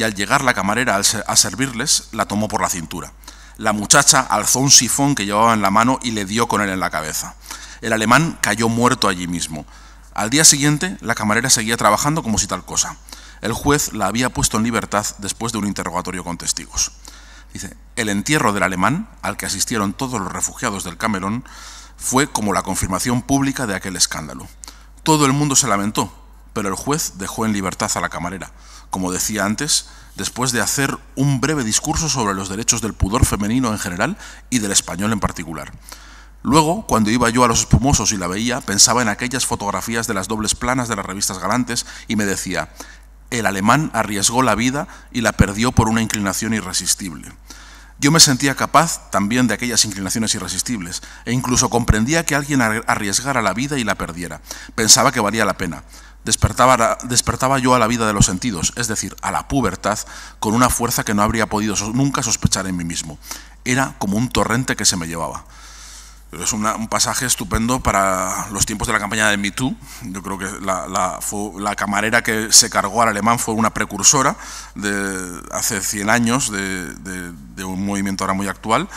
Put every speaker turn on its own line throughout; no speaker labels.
y al llegar la camarera a servirles, la tomó por la cintura. La muchacha alzó un sifón que llevaba en la mano y le dio con él en la cabeza. El alemán cayó muerto allí mismo. Al día siguiente, la camarera seguía trabajando como si tal cosa. El juez la había puesto en libertad después de un interrogatorio con testigos. Dice, el entierro del alemán, al que asistieron todos los refugiados del Camerón, fue como la confirmación pública de aquel escándalo. Todo el mundo se lamentó, pero el juez dejó en libertad a la camarera como decía antes, después de hacer un breve discurso sobre los derechos del pudor femenino en general y del español en particular. Luego, cuando iba yo a los espumosos y la veía, pensaba en aquellas fotografías de las dobles planas de las revistas galantes y me decía, el alemán arriesgó la vida y la perdió por una inclinación irresistible. Yo me sentía capaz también de aquellas inclinaciones irresistibles, e incluso comprendía que alguien arriesgara la vida y la perdiera. Pensaba que valía la pena. Despertaba, despertaba, yo a la vida de los sentidos, es decir, a la pubertad, con una fuerza que no habría podido nunca sospechar en mí mismo. Era como un torrente que se me llevaba. Es un pasaje estupendo para los tiempos de la campaña de Me Yo creo que la, camarera que se cargó al alemán fue una precursora de hace 100 años de un movimiento ahora muy actual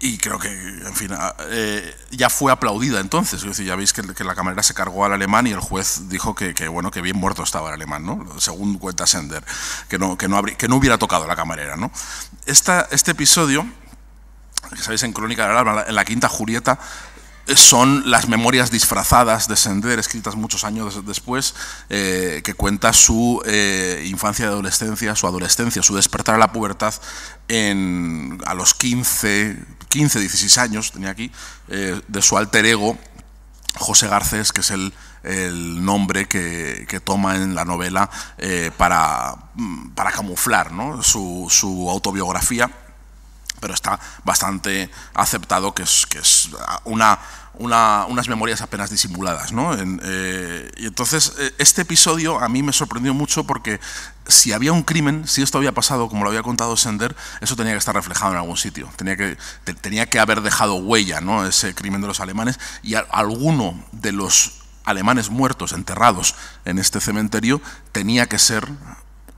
y creo que, en fin, ah, eh, ya fue aplaudida entonces. ya veis que, la camarera se cargó al alemán y el juez dijo que, bueno, que bien muerto estaba el alemán, ¿no? Según cuenta Sender, que no, que no, que no hubiera tocado la camarera, ¿no? Esta, este episodio, que sabéis en Crónica de la en la quinta Julieta, eh, son las memorias disfrazadas de Sender, escritas muchos años después, eh, que cuenta su infancia y adolescencia, su adolescencia, su despertar a la pubertad en, a los 15, 15, 16 años, tenía aquí, eh, de su alter ego, José Garcés, que es el, nombre que, toma en la novela eh, para, para, camuflar su, su autobiografía pero está bastante aceptado que es, que es una, una, unas memorias apenas disimuladas. ¿no? Eh, y entonces, eh, este episodio a mí me sorprendió mucho porque si había un crimen, si esto había pasado, como lo había contado Sender, eso tenía que estar reflejado en algún sitio. Tenía que, tenía que haber dejado huella ¿no? ese crimen de los alemanes y alguno de los alemanes muertos, enterrados en este cementerio, tenía que ser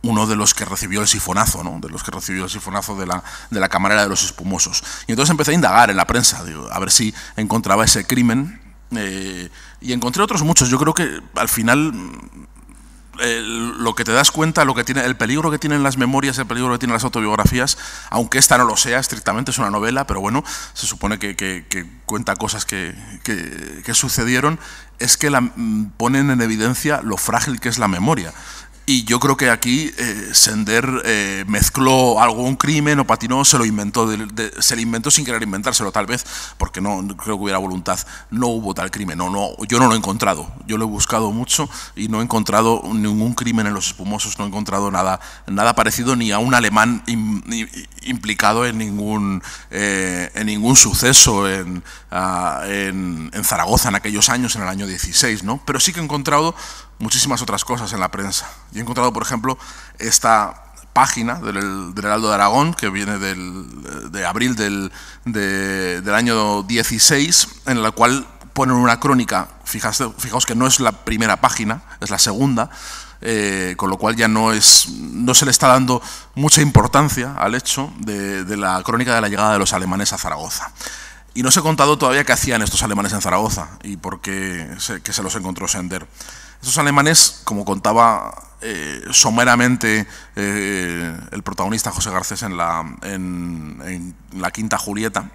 uno de los que recibió el sifonazo, ¿no? de los que recibió el sifonazo de la, de la camarera de los espumosos. Y entonces empecé a indagar en la prensa, a ver si encontraba ese crimen. Eh, y encontré otros muchos. Yo creo que al final mm, lo que te das cuenta, lo que tiene, el peligro que tienen las memorias, el peligro que tienen las autobiografías, aunque esta no lo sea, estrictamente es una novela, pero bueno, se supone que, cuenta cosas que, que, sucedieron, es que la, mm, ponen en evidencia lo frágil que es la memoria. Y yo creo que aquí eh, Sender eh, mezcló algún crimen o patinó, se lo inventó, de, se lo inventó sin querer inventárselo tal vez, porque no, creo que hubiera voluntad. No hubo tal crimen, no, no, yo no lo he encontrado. Yo lo he buscado mucho y no he encontrado ningún crimen en los espumosos, no he encontrado nada, nada parecido ni a un alemán implicado en ningún, eh, en ningún suceso ah, en, en, Zaragoza en aquellos años, en el año 16, ¿no? Pero sí que he encontrado muchísimas otras cosas en la prensa. Y he encontrado, por ejemplo, esta página del, Heraldo de Aragón, que viene del, de abril del, año 16, en la cual ponen una crónica, fijaos, que no es la primera página, es la segunda, eh, con lo cual ya no, es, no se le está dando mucha importancia al hecho de, la crónica de la llegada de los alemanes a Zaragoza. Y no se ha contado todavía qué hacían estos alemanes en Zaragoza y por qué se, que se los encontró Sender. Esos alemanes, como contaba eh, someramente eh, el protagonista José Garcés en la, Quinta Julieta,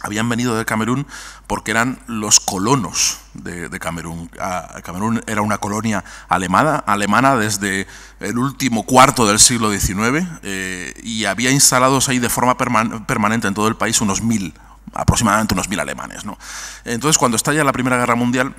habían venido de Camerún porque eran los colonos de, Camerún. Ah, Camerún era una colonia alemana, alemana desde el último cuarto del siglo XIX eh, y había instalados ahí de forma permanente en todo el país unos mil, aproximadamente unos mil alemanes. Entonces, cuando estalla la Primera Guerra Mundial,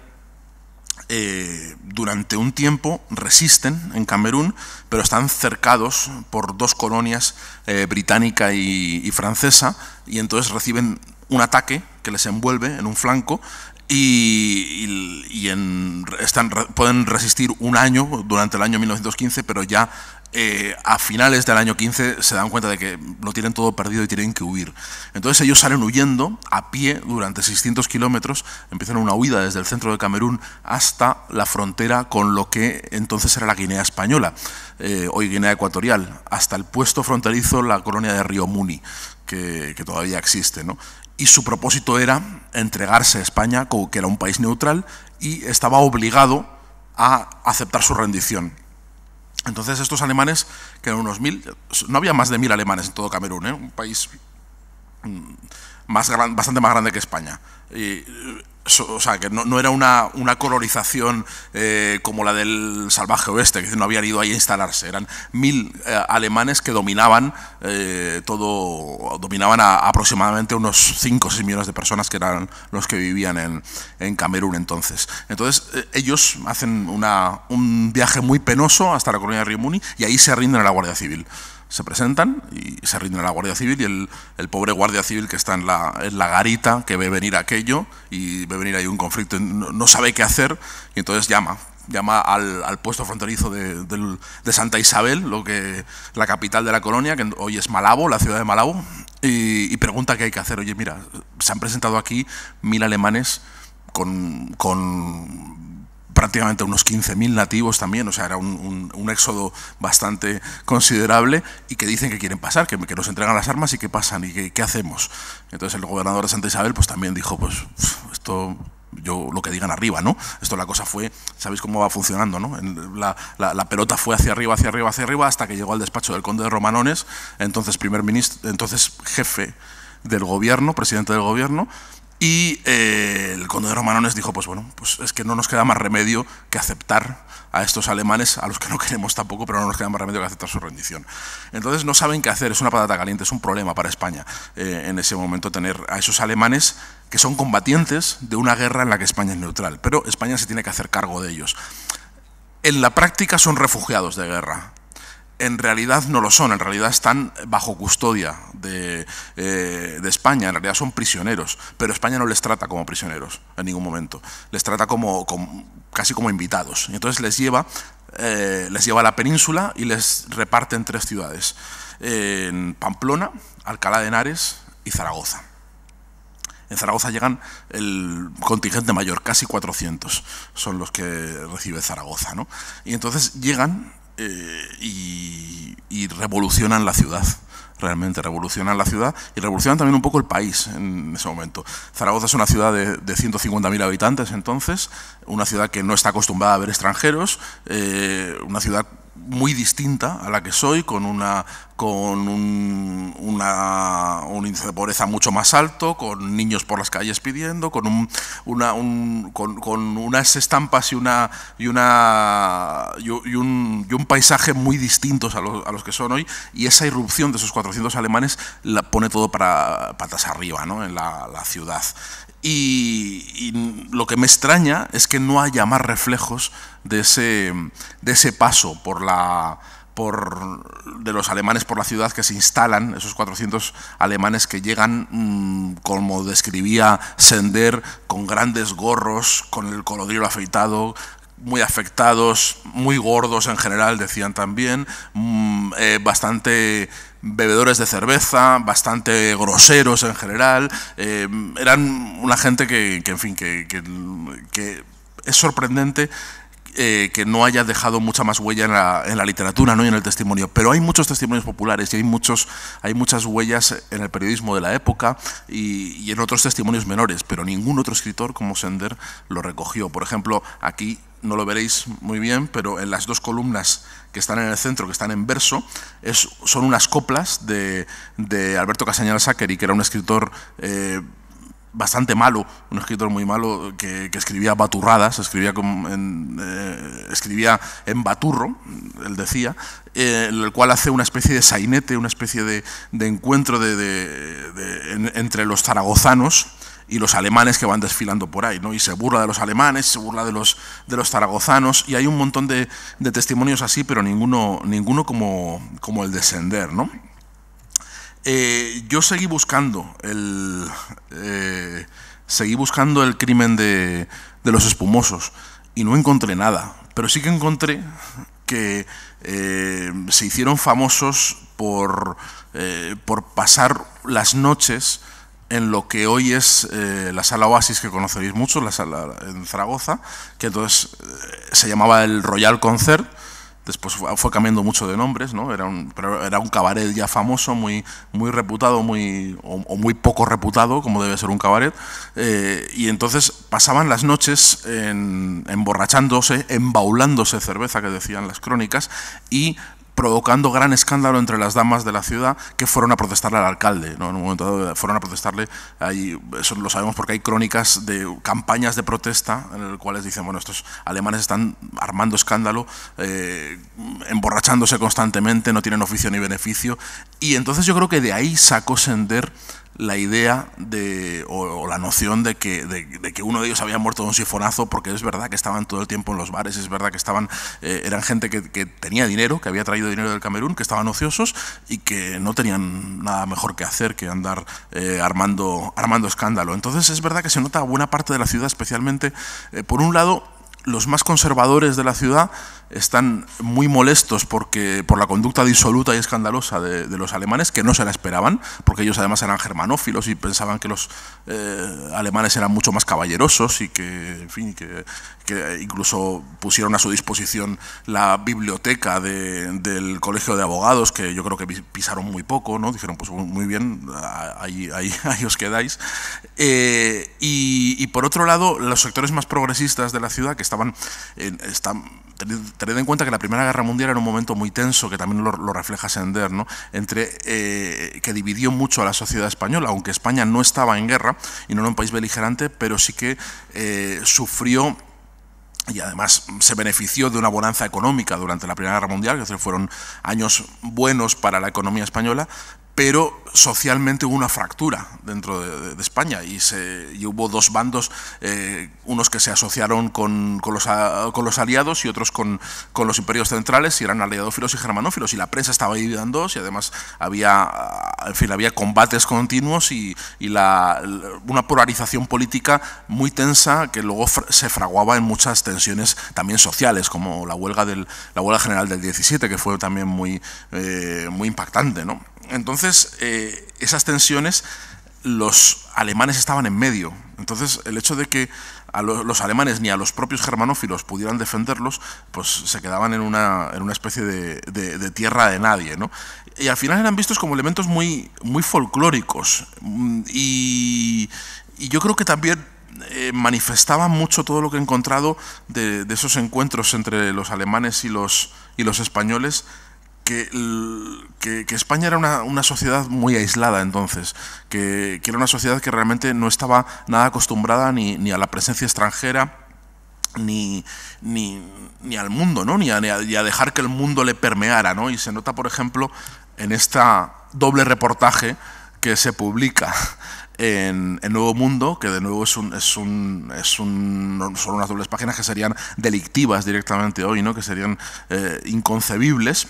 eh, durante un tiempo resisten en Camerún, pero están cercados por dos colonias, eh, británica y, francesa, y entonces reciben un ataque que les envuelve en un flanco y, en, están, pueden resistir un año durante el año 1915, pero ya eh, a finales del año 15 se dan cuenta de que lo tienen todo perdido y tienen que huir. Entonces ellos salen huyendo a pie durante 600 kilómetros, empiezan una huida desde el centro de Camerún hasta la frontera con lo que entonces era la Guinea española, eh, hoy Guinea ecuatorial, hasta el puesto fronterizo, la colonia de Río Muni, que, que todavía existe. ¿no? y su propósito era entregarse a España, que era un país neutral, y estaba obligado a aceptar su rendición. Entonces estos alemanes, que eran unos mil, no había más de mil alemanes en todo Camerún, ¿eh? un país mm, bastante más grande que España o sea, que no, era una, una colorización eh, como la del salvaje oeste, que no habían ido ahí a instalarse, eran mil eh, alemanes que dominaban eh, todo, dominaban a, aproximadamente unos 5 o 6 millones de personas que eran los que vivían en, Camerún entonces. Entonces ellos hacen una, un viaje muy penoso hasta la colonia de Muni y ahí se rinden a la Guardia Civil se presentan y se rinden a la Guardia Civil y el, pobre Guardia Civil que está en la, en la, garita, que ve venir aquello y ve venir ahí un conflicto, no, sabe qué hacer y entonces llama. Llama al, puesto fronterizo de, Santa Isabel, lo que, la capital de la colonia, que hoy es Malabo, la ciudad de Malabo, y, pregunta qué hay que hacer. Oye, mira, se han presentado aquí mil alemanes con prácticamente unos 15.000 nativos también, o sea, era un, éxodo bastante considerable y que dicen que quieren pasar, que, nos entregan las armas y qué pasan y qué hacemos. Entonces el gobernador de Santa Isabel pues también dijo, pues esto yo lo que digan arriba, ¿no? Esto la cosa fue, sabéis cómo va funcionando, ¿no? La, la, pelota fue hacia arriba, hacia arriba, hacia arriba, hasta que llegó al despacho del conde de Romanones, entonces primer ministro, entonces jefe del gobierno, presidente del gobierno, y eh, el conde de Romanones dijo, pues bueno, pues es que no nos queda más remedio que aceptar a estos alemanes, a los que no queremos tampoco, pero no nos queda más remedio que aceptar su rendición. Entonces no saben qué hacer, es una patata caliente, es un problema para España eh, en ese momento tener a esos alemanes que son combatientes de una guerra en la que España es neutral, pero España se tiene que hacer cargo de ellos. En la práctica son refugiados de guerra, en realidad no lo son, en realidad están bajo custodia eh, de, España, en realidad son prisioneros, pero España no les trata como prisioneros en ningún momento, les trata como, casi como invitados. Y entonces les lleva, eh, les lleva a la península y les reparte en tres ciudades, Pamplona, Alcalá de Henares y Zaragoza. En Zaragoza llegan el contingente mayor, casi 400 son los que recibe Zaragoza. Y entonces llegan eh, y, revolucionan la ciudad. Realmente revolucionan la ciudad y revolucionan también un poco el país en ese momento. Zaragoza es una ciudad de, 150.000 habitantes entonces, una ciudad que no está acostumbrada a ver extranjeros, eh, una ciudad muy distinta a la que soy, con, una, con un, una, índice de pobreza mucho más alto, con niños por las calles pidiendo, con, un, una, un, con, con, unas estampas y, una, y, una, y, un, y un paisaje muy distintos a, a, los que son hoy, y esa irrupción de esos 400 alemanes la pone todo para patas arriba ¿no? en la, la ciudad. Y, lo que me extraña es que no haya más reflejos de ese, de ese paso por la, por, de los alemanes por la ciudad que se instalan, esos 400 alemanes que llegan, mm, como describía Sender, con grandes gorros, con el colodrilo afeitado, muy afectados, muy gordos en general, decían también, mm, eh, bastante bebedores de cerveza, bastante groseros en general. Eh, eran una gente que, en fin, que, es sorprendente eh, que no haya dejado mucha más huella en la, literatura ¿no? y en el testimonio. Pero hay muchos testimonios populares y hay, muchos, hay muchas huellas en el periodismo de la época y en otros testimonios menores, pero ningún otro escritor como Sender lo recogió. Por ejemplo, aquí no lo veréis muy bien, pero en las dos columnas que están en el centro, que están en verso, son unas coplas de, Alberto casañal Sáqueri, que era un escritor... Eh, bastante malo, un escritor muy malo que, escribía baturradas, escribía, como en, eh, escribía en baturro, él decía, eh, el cual hace una especie de sainete, una especie de, encuentro de, entre los zaragozanos y los alemanes que van desfilando por ahí, ¿no? Y se burla de los alemanes, se burla de los, de los zaragozanos, y hay un montón de, de testimonios así, pero ninguno, ninguno como, como el descender, ¿no? Eh, yo seguí buscando el, eh, seguí buscando el crimen de, de los espumosos y no encontré nada, pero sí que encontré que eh, se hicieron famosos por, eh, por pasar las noches en lo que hoy es eh, la sala Oasis, que conoceréis mucho, la sala en Zaragoza, que entonces eh, se llamaba el Royal Concert, después fue cambiando mucho de nombres, ¿no? Era un, era un cabaret ya famoso, muy, muy reputado, muy, o, muy poco reputado, como debe ser un cabaret, eh, y entonces pasaban las noches emborrachándose, embaulándose cerveza, que decían las crónicas, y provocando gran escándalo entre las damas de la ciudad que fueron a protestarle al alcalde. En un momento dado fueron a protestarle, ahí, eso lo sabemos porque hay crónicas de campañas de protesta en las cuales dicen, bueno, estos alemanes están armando escándalo, eh, emborrachándose constantemente, no tienen oficio ni beneficio. Y entonces yo creo que de ahí sacó Sender la idea de, o, la noción de que, de, que, uno de ellos había muerto de un sifonazo, porque es verdad que estaban todo el tiempo en los bares, es verdad que estaban, eh, eran gente que, tenía dinero, que había traído dinero del Camerún, que estaban ociosos y que no tenían nada mejor que hacer que andar eh, armando, armando escándalo. Entonces es verdad que se nota buena parte de la ciudad, especialmente, eh, por un lado, los más conservadores de la ciudad, están muy molestos porque, por la conducta disoluta y escandalosa de, los alemanes, que no se la esperaban, porque ellos además eran germanófilos y pensaban que los eh, alemanes eran mucho más caballerosos y que, en fin, que, incluso pusieron a su disposición la biblioteca del Colegio de Abogados, que yo creo que pisaron muy poco, ¿no? Dijeron, pues muy bien, ahí, os quedáis. Eh, y, por otro lado, los sectores más progresistas de la ciudad, que estaban, Tened en cuenta que la Primera Guerra Mundial era un momento muy tenso, que también lo, refleja Sender, ¿no? Entre, eh, que dividió mucho a la sociedad española, aunque España no estaba en guerra y no era un país beligerante, pero sí que eh, sufrió y además se benefició de una bonanza económica durante la Primera Guerra Mundial, que fueron años buenos para la economía española, pero socialmente hubo una fractura dentro de, España y, se, y, hubo dos bandos, eh, unos que se asociaron con, con, los, ah, aliados y otros con, los imperios centrales y eran aliadófilos y germanófilos y la prensa estaba dividida en dos y además había, en fin, había combates continuos y, y la, una polarización política muy tensa que luego se fraguaba en muchas tensiones también sociales como la huelga, del, la huelga general del 17 que fue también muy, eh, muy impactante, ¿no? Entonces, eh, esas tensiones, los alemanes estaban en medio. Entonces, el hecho de que a los alemanes ni a los propios germanófilos pudieran defenderlos, pues se quedaban en una, especie de, tierra de nadie. Y al final eran vistos como elementos muy, muy folclóricos. Mm, y, yo creo que también eh, manifestaba mucho todo lo que he encontrado de, esos encuentros entre los alemanes y los españoles que, España era una, sociedad muy aislada entonces, que, era una sociedad que realmente no estaba nada acostumbrada ni, a la presencia extranjera. Ni, al mundo, ¿no? Ni a, dejar que el mundo le permeara. ¿no? Y se nota, por ejemplo, en este doble reportaje que se publica en, el Nuevo Mundo, que de nuevo son unas dobles páginas que serían delictivas directamente hoy, ¿no? que serían eh, inconcebibles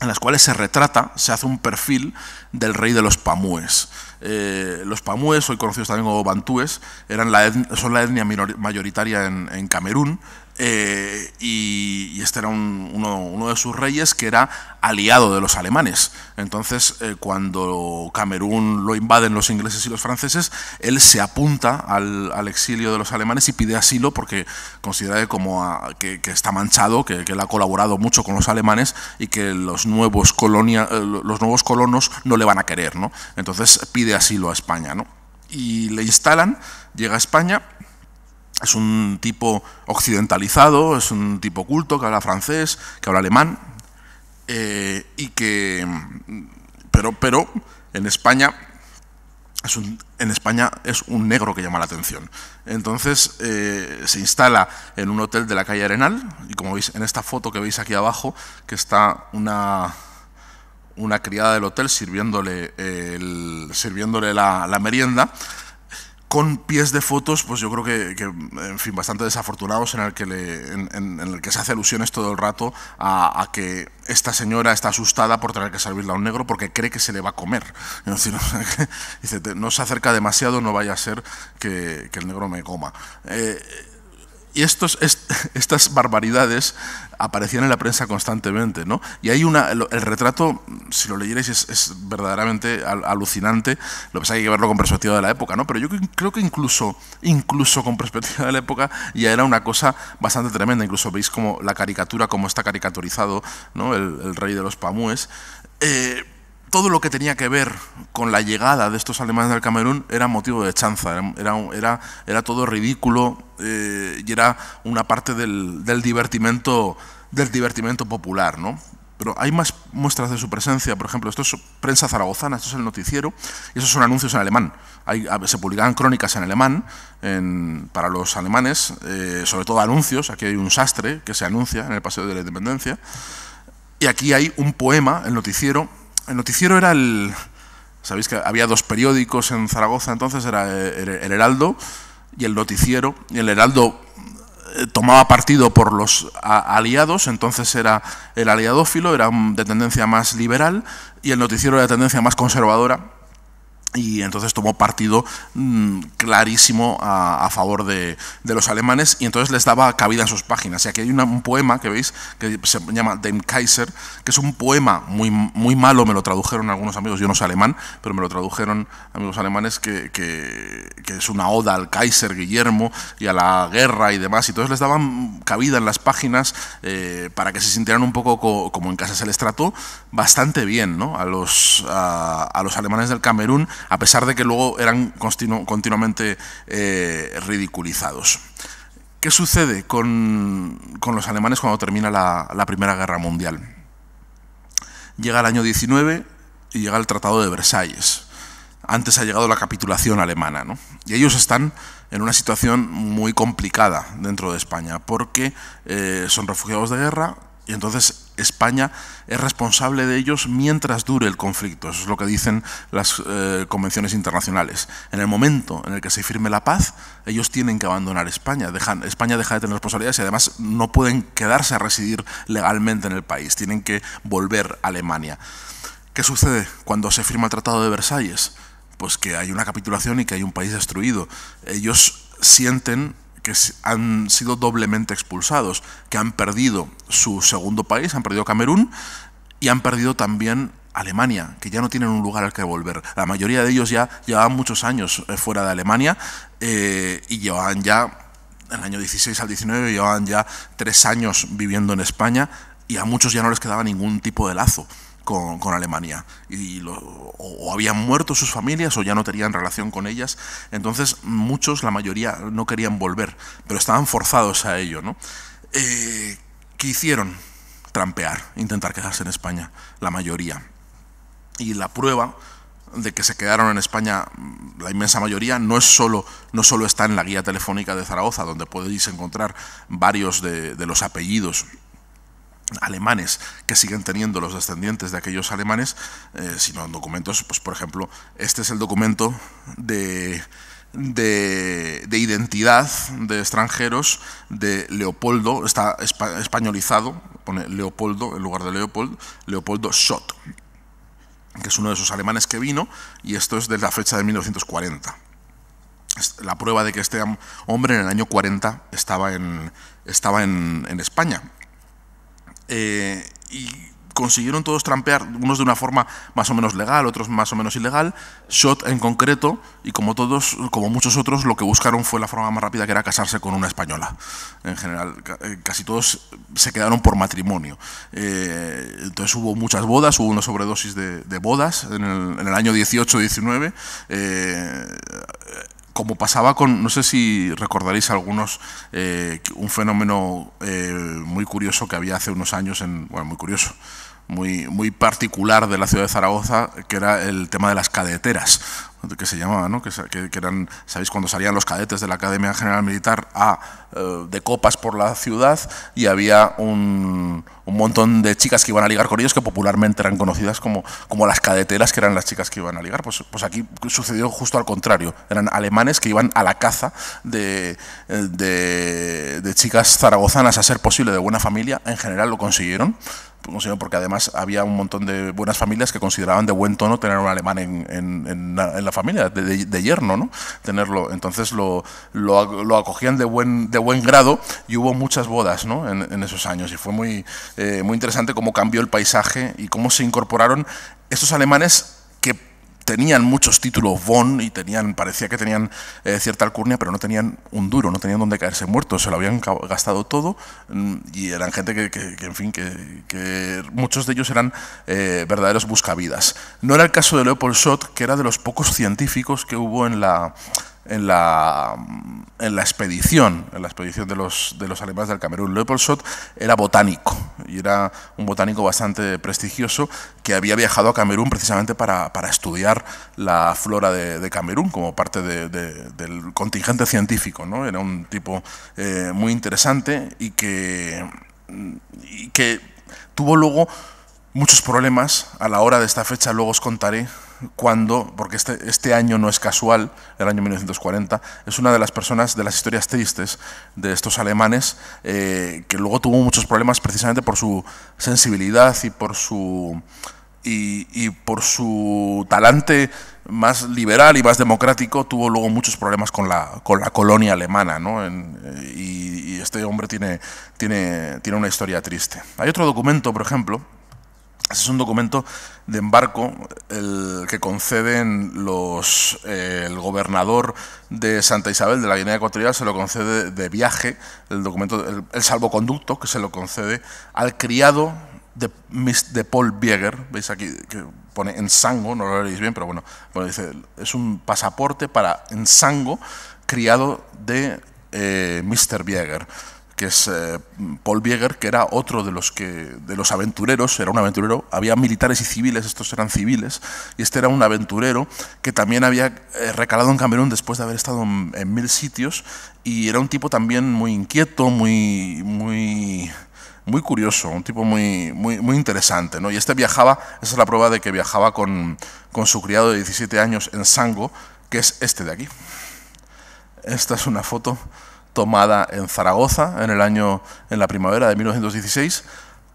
en las cuales se retrata, se hace un perfil del rey de los pamúes. Eh, los pamúes, hoy conocidos también como bantúes, eran son la etnia mayoritaria en, en Camerún, eh, y, este era uno, de sus reyes que era aliado de los alemanes. Entonces, eh, cuando Camerún lo invaden los ingleses y los franceses, él se apunta al, exilio de los alemanes y pide asilo porque considera que, como ah, que, está manchado, que, que, él ha colaborado mucho con los alemanes y que los nuevos, colonia, eh, los nuevos colonos no le van a querer. ¿no? Entonces pide asilo a España. ¿no? Y le instalan, llega a España es un tipo occidentalizado, es un tipo culto que habla francés, que habla alemán, eh, y que. Pero, pero en España. Es un, en España es un negro que llama la atención. Entonces eh, se instala en un hotel de la calle Arenal, y como veis en esta foto que veis aquí abajo, que está una, una criada del hotel sirviéndole, el, sirviéndole la merienda, con pies de fotos, pues yo creo que, en fin, bastante desafortunados en el que, le, en, el que se hace alusiones todo el rato a, que esta señora está asustada por tener que servirle a un negro porque cree que se le va a comer. dice, no se acerca demasiado, no vaya a ser que, el negro me coma. Eh, y estos, estas barbaridades aparecían en la prensa constantemente. ¿no? Y hay una, el, retrato, si lo leyerais, es, verdaderamente alucinante. Lo que pasa hay que verlo con perspectiva de la época, ¿no? pero yo creo que incluso, incluso con perspectiva de la época ya era una cosa bastante tremenda. Incluso veis cómo la caricatura, cómo está caricaturizado ¿no? el, rey de los pamúes. Eh, todo lo que tenía que ver con la llegada de estos alemanes al Camerún era motivo de chanza, era, todo ridículo eh, y era una parte del, divertimento, del divertimento popular. ¿no? Pero hay más muestras de su presencia, por ejemplo, esto es prensa zaragozana, esto es el noticiero, y esos son anuncios en alemán. se publicaban crónicas en alemán para los alemanes, eh, sobre todo anuncios, aquí hay un sastre que se anuncia en el Paseo de la Independencia, y aquí hay un poema, el noticiero, el noticiero era el... Sabéis que había dos periódicos en Zaragoza, entonces era el Heraldo y el Noticiero. Y el Heraldo eh, tomaba partido por los aliados, entonces era el aliadófilo, era de tendencia más liberal, y el noticiero era de tendencia más conservadora, y entonces tomó partido mm, clarísimo a, favor de, los alemanes y entonces les daba cabida en sus páginas. Y aquí hay un poema que veis que se llama Dem Kaiser, que es un poema muy, muy malo, me lo tradujeron algunos amigos, yo no soy alemán, pero me lo tradujeron amigos alemanes, que, es una oda al Kaiser Guillermo y a la guerra y demás. Y entonces les daban cabida en las páginas eh, para que se sintieran un poco como en casa. Se les trató bastante bien ¿no? a, los, a los alemanes del Camerún a pesar de que luego eran continuamente eh, ridiculizados. ¿Qué sucede con, los alemanes cuando termina la, Primera Guerra Mundial? Llega el año 19 y llega el Tratado de Versalles antes ha llegado la capitulación alemana. ¿no? Y ellos están en una situación muy complicada dentro de España, porque eh, son refugiados de guerra, y entonces España es responsable de ellos mientras dure el conflicto. Eso es lo que dicen las eh, convenciones internacionales. En el momento en el que se firme la paz, ellos tienen que abandonar España. España deja de tener responsabilidades y además no pueden quedarse a residir legalmente en el país. Tienen que volver a Alemania. ¿Qué sucede cuando se firma el Tratado de Versalles? Pues que hay una capitulación y que hay un país destruido. Ellos sienten que han sido doblemente expulsados, que han perdido su segundo país, han perdido Camerún y han perdido también Alemania, que ya no tienen un lugar al que volver. La mayoría de ellos ya llevaban muchos años eh, fuera de Alemania eh, y llevaban ya, en el año 16 al 19, llevaban ya tres años viviendo en España y a muchos ya no les quedaba ningún tipo de lazo con, Alemania. Y, lo, o, habían muerto sus familias o ya no tenían relación con ellas. Entonces muchos, la mayoría, no querían volver, pero estaban forzados a ello. ¿no? Eh, ¿Qué hicieron? Trampear, intentar quedarse en España, la mayoría. Y la prueba de que se quedaron en España mm, la inmensa mayoría no es solo no solo está en la guía telefónica de Zaragoza donde podéis encontrar varios de, de los apellidos alemanes que siguen teniendo los descendientes de aquellos alemanes, eh, sino sino documentos, pues por ejemplo, este es el documento de, de, identidad de extranjeros de Leopoldo, está españolizado, pone Leopoldo en lugar de Leopold, Leopoldo Schott, que es uno de esos alemanes que vino, y esto es de la fecha de 1940 la prueba de que este hombre en el año 40 estaba en, estaba en, en España. Eh, y consiguieron todos trampear, unos de una forma más o menos legal, otros más o menos ilegal. Shot en concreto, y como todos, como muchos otros, lo que buscaron fue la forma más rápida que era casarse con una española. En general, eh, casi todos se quedaron por matrimonio. Eh, entonces hubo muchas bodas, hubo una sobredosis de, bodas en el, año 18-19. Eh, como pasaba con, no sé si recordaréis algunos, eh, un fenómeno eh, muy curioso que había hace unos años, en, bueno, muy curioso, muy, muy particular de la ciudad de Zaragoza, que era el tema de las cadeteras que se llamaba, ¿no? que, eran, ¿sabéis? Cuando salían los cadetes de la Academia General Militar a, eh, de copas por la ciudad y había un, un, montón de chicas que iban a ligar con ellos que popularmente eran conocidas como, como las cadeteras, que eran las chicas que iban a ligar. Pues, pues aquí sucedió justo al contrario. Eran alemanes que iban a la caza de, eh, de chicas zaragozanas a ser posible de buena familia. En general lo consiguieron porque además había un montón de buenas familias que consideraban de buen tono tener un alemán en, la, familia, de, yerno, ¿no? Tenerlo. Entonces lo, acogían de buen, de buen grado y hubo muchas bodas, En, esos años. Y fue muy, eh, muy interesante cómo cambió el paisaje y cómo se incorporaron estos alemanes tenían muchos títulos Bonn y tenían, parecía que tenían eh, cierta alcurnia, pero no tenían un duro, no tenían donde caerse muertos, se lo habían gastado todo mm, y eran gente que, que, en fin, que, que, muchos de ellos eran eh, verdaderos buscavidas. No era el caso de Leopold Schott, que era de los pocos científicos que hubo en la en la, expedición, en la expedición de los, de los alemanes del Camerún. Leopold Schott era botánico y era un botánico bastante prestigioso que había viajado a Camerún precisamente para, estudiar la flora de, Camerún como parte del contingente científico. ¿no? Era un tipo eh, muy interesante y que, y que tuvo luego muchos problemas a la hora de esta fecha, luego os contaré cuando, porque este, este, año no es casual, el año 1940, es una de las personas, de las historias tristes de estos alemanes, eh, que luego tuvo muchos problemas precisamente por su sensibilidad y por su, y, por su talante más liberal y más democrático, tuvo luego muchos problemas con la, con la colonia alemana, ¿no? Eh, y, este hombre tiene, tiene, tiene una historia triste. Hay otro documento, por ejemplo, es un documento de embarco el que conceden los eh, el gobernador de Santa Isabel de la Guinea Ecuatorial se lo concede de viaje el documento el, salvoconducto que se lo concede al criado de, de Paul Bieger, veis aquí que pone sango no lo leéis bien, pero bueno, dice, es un pasaporte para ensango criado de eh, Mr. Bieger que es eh, Paul Bieger, que era otro de los, que, de los aventureros, era un aventurero, había militares y civiles, estos eran civiles, y este era un aventurero que también había eh, recalado en Camerún después de haber estado en, mil sitios, y era un tipo también muy inquieto, muy, muy, muy curioso, un tipo muy, muy, muy interesante. ¿no? Y este viajaba, esa es la prueba de que viajaba con, con su criado de 17 años en Sango, que es este de aquí. Esta es una foto tomada en Zaragoza en el año en la primavera de 1916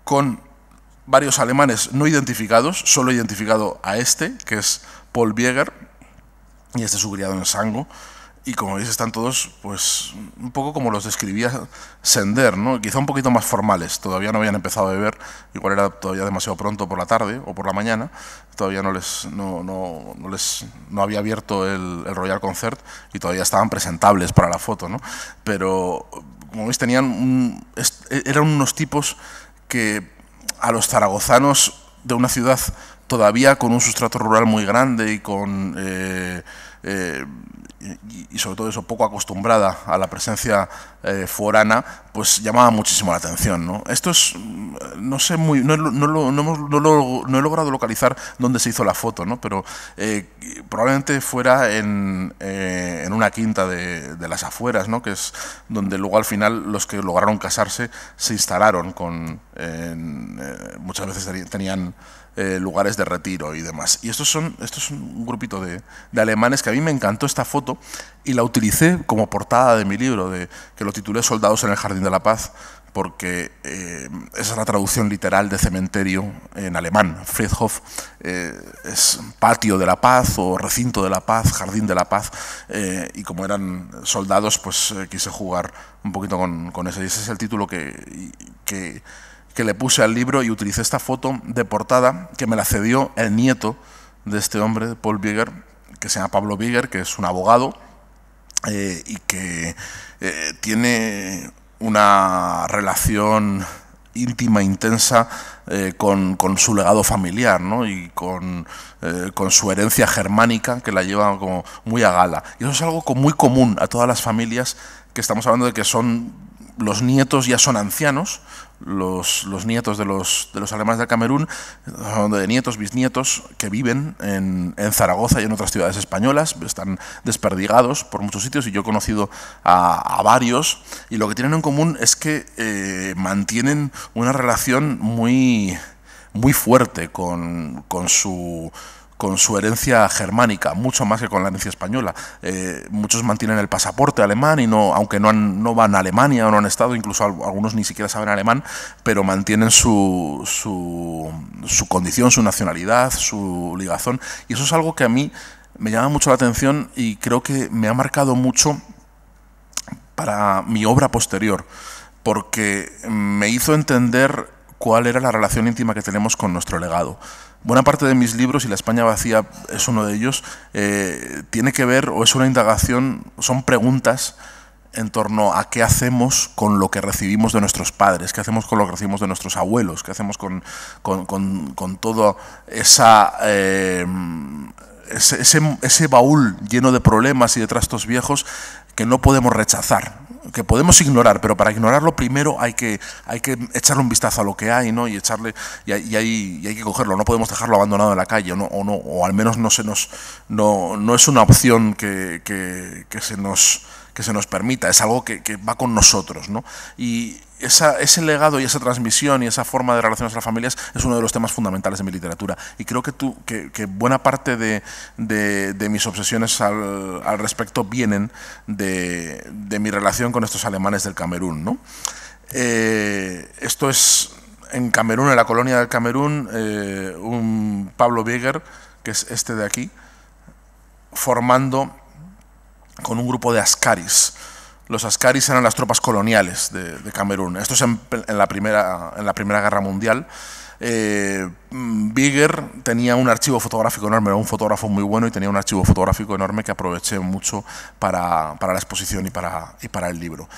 con varios alemanes no identificados, solo identificado a este, que es Paul Bieger, y este es su criado en Sango, y como veis están todos pues un poco como los describía Sender, ¿no? quizá un poquito más formales, todavía no habían empezado a beber, igual era todavía demasiado pronto por la tarde o por la mañana, todavía no les no, les no había abierto el, Royal Concert y todavía estaban presentables para la foto, ¿no? pero como veis tenían eran unos tipos que a los zaragozanos de una ciudad todavía con un sustrato rural muy grande y con... Eh, eh, y, sobre todo eso, poco acostumbrada a la presencia eh, forana, pues llamaba muchísimo la atención. ¿no? Esto es, mm, no sé muy, no, he logrado localizar dónde se hizo la foto, ¿no? pero eh, probablemente fuera en, en una quinta de, de, las afueras, ¿no? que es donde luego al final los que lograron casarse se instalaron con, muchas veces tenían eh, lugares de retiro y demás. Y estos son, estos un grupito de, alemanes que a mí me encantó esta foto y la utilicé como portada de mi libro, de, que lo titulé Soldados en el Jardín de la Paz, porque eh, esa es la traducción literal de cementerio en alemán. Friedhof eh, es patio de la paz o recinto de la paz, jardín de la paz, y como eran soldados, pues quise jugar un poquito con, con Y ese es el título que que le puse al libro y utilicé esta foto de portada que me la cedió el nieto de este hombre, Paul Bieger, que se llama Pablo Bieger, que es un abogado eh, y que eh, tiene una relación íntima, intensa eh, con, con, su legado familiar ¿no? y con, con, su herencia germánica que la lleva como muy a gala. Y eso es algo muy común a todas las familias que estamos hablando de que son los nietos ya son ancianos, los, los nietos de los, de los alemanes de Camerún, de nietos, bisnietos, que viven en, en, Zaragoza y en otras ciudades españolas, están desperdigados por muchos sitios y yo he conocido a, varios y lo que tienen en común es que eh, mantienen una relación muy, muy fuerte con, con su con su herencia germánica, mucho más que con la herencia española. Eh, muchos mantienen el pasaporte alemán y no, aunque no, no van a Alemania o no han estado, incluso algunos ni siquiera saben alemán, pero mantienen su, su, su condición, su nacionalidad, su ligazón. Y eso es algo que a mí me llama mucho la atención y creo que me ha marcado mucho para mi obra posterior, porque me hizo entender cuál era la relación íntima que tenemos con nuestro legado. Buena parte de mis libros, y La España vacía es uno de ellos, eh, tiene que ver, o es una indagación, son preguntas en torno a qué hacemos con lo que recibimos de nuestros padres, qué hacemos con lo que recibimos de nuestros abuelos, qué hacemos con, todo eh, ese, ese, baúl lleno de problemas y de trastos viejos que no podemos rechazar, que podemos ignorar, pero para ignorarlo primero hay que, hay que echarle un vistazo a lo que hay, ¿no? Y echarle y hay, y hay, que cogerlo, no podemos dejarlo abandonado en la calle, ¿no? o no, o al menos no se nos no, es una opción que, se nos que se nos permita, es algo que, que va con nosotros, ¿no? Y esa, ese legado y esa transmisión y esa forma de relacionarse a las familias es uno de los temas fundamentales de mi literatura. Y creo que, tú, que, buena parte de, mis obsesiones al, respecto vienen de, mi relación con estos alemanes del Camerún. ¿no? Eh, esto es en Camerún, en la colonia del Camerún, eh, un Pablo Bieger, que es este de aquí, formando con un grupo de ascaris los ascaris eran las tropas coloniales de, Camerún. Esto es en, la primera, en la Primera Guerra Mundial. Eh, mm, Bigger tenía un archivo fotográfico enorme, era un fotógrafo muy bueno y tenía un archivo fotográfico enorme que aproveché mucho para, la exposición y para, y para el libro.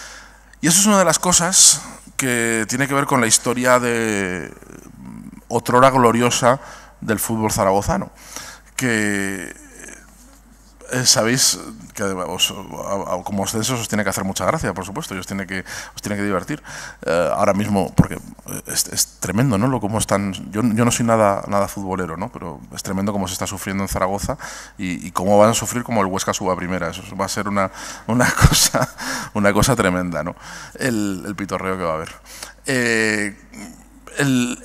Y eso es una de las cosas que tiene que ver con la historia de mm, otrora gloriosa del fútbol zaragozano, que eh, sabéis que eh, os, como ustedes os tiene que hacer mucha gracia, por supuesto, y os tiene que, os que divertir. Eh, ahora mismo, porque es, tremendo, ¿no? Lo como están. Yo, yo, no soy nada, nada futbolero, ¿no? Pero es tremendo cómo se está sufriendo en Zaragoza y, cómo van a sufrir como el Huesca suba primera. Eso va a ser una, una, cosa, una cosa tremenda, ¿no? El, el pitorreo que va a haber.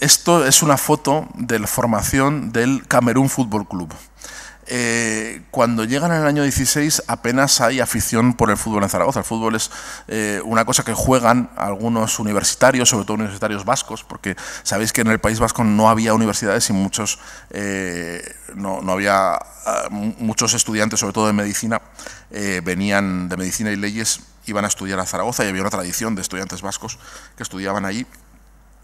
esto es una foto de la formación del Camerún Fútbol Club. Eh, cuando llegan en el año 16 apenas hay afición por el fútbol en Zaragoza. El fútbol es eh, una cosa que juegan algunos universitarios, sobre todo universitarios vascos, porque sabéis que en el País Vasco no había universidades y muchos, eh, no, había, ah, muchos estudiantes, sobre todo de medicina, venían de medicina y leyes, iban a estudiar a Zaragoza y había una tradición de estudiantes vascos que estudiaban allí.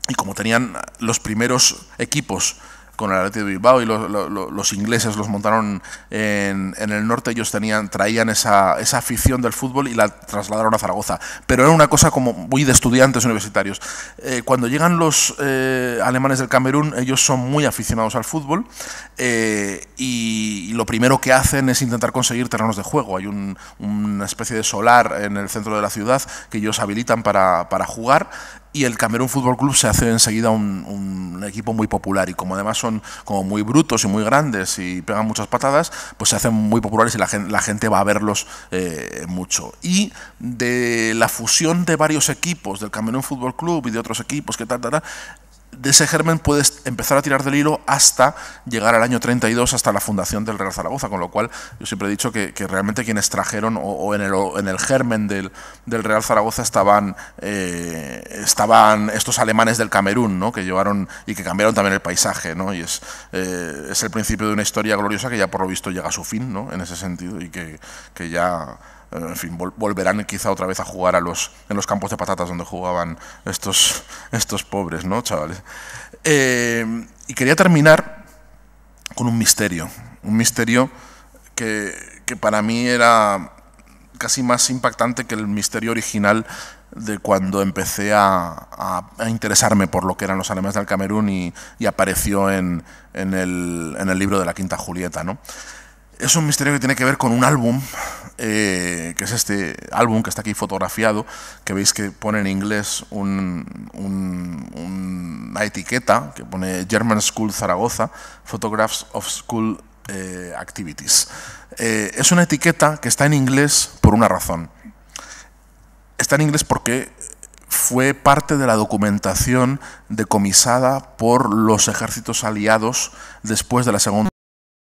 Y como tenían los primeros equipos con el Atlético de Bilbao y los ingleses los montaron en, el norte, ellos tenían, traían esa, afición del fútbol y la trasladaron a Zaragoza. Pero era una cosa como muy de estudiantes universitarios. Eh, cuando llegan los eh, alemanes del Camerún, ellos son muy aficionados al fútbol eh, y, lo primero que hacen es intentar conseguir terrenos de juego. Hay una especie de solar en el centro de la ciudad que ellos habilitan para, para jugar y el Camerún Fútbol Club se hace enseguida un, equipo muy popular y como además son como muy brutos y muy grandes y pegan muchas patadas, pues se hacen muy populares y la gente, va a verlos eh, mucho. Y de la fusión de varios equipos del Camerún Fútbol Club y de otros equipos que tal, tal, tal, de ese germen puedes empezar a tirar del hilo hasta llegar al año 32, hasta la fundación del Real Zaragoza, con lo cual yo siempre he dicho que, realmente quienes trajeron o, en, el, en el germen del, Real Zaragoza estaban, eh, estaban estos alemanes del Camerún, ¿no? que llevaron y que cambiaron también el paisaje, ¿no? y es, eh, es el principio de una historia gloriosa que ya por lo visto llega a su fin, ¿no? en ese sentido, y que, que ya eh, en fin, volverán quizá otra vez a jugar a los, en los campos de patatas donde jugaban estos, estos pobres, ¿no, chavales? Eh, y quería terminar con un misterio, un misterio que, para mí era casi más impactante que el misterio original de cuando empecé a, interesarme por lo que eran los alemanes del Camerún y, apareció en, el, en, el, libro de la Quinta Julieta. ¿no? Es un misterio que tiene que ver con un álbum, eh, que es este álbum que está aquí fotografiado, que veis que pone en inglés una etiqueta que pone German School Zaragoza, Photographs of School eh, Activities. Eh, es una etiqueta que está en inglés por una razón. Está en inglés porque fue parte de la documentación decomisada por los ejércitos aliados después de la Segunda